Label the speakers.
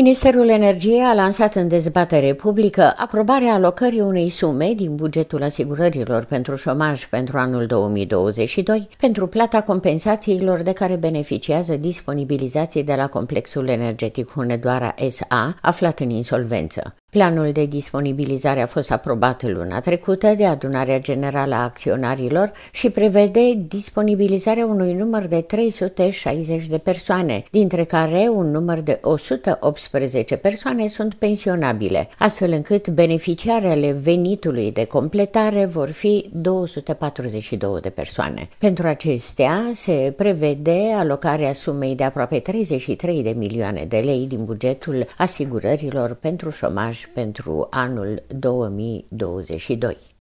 Speaker 1: Ministerul Energiei a lansat în dezbatere publică aprobarea alocării unei sume din bugetul asigurărilor pentru șomaj pentru anul 2022 pentru plata compensațiilor de care beneficiază disponibilizații de la Complexul Energetic Hunedoara SA, aflat în insolvență. Planul de disponibilizare a fost aprobat luna trecută de adunarea generală a acționarilor și prevede disponibilizarea unui număr de 360 de persoane, dintre care un număr de 118 persoane sunt pensionabile, astfel încât beneficiarele venitului de completare vor fi 242 de persoane. Pentru acestea se prevede alocarea sumei de aproape 33 de milioane de lei din bugetul asigurărilor pentru șomaj pentru anul 2022.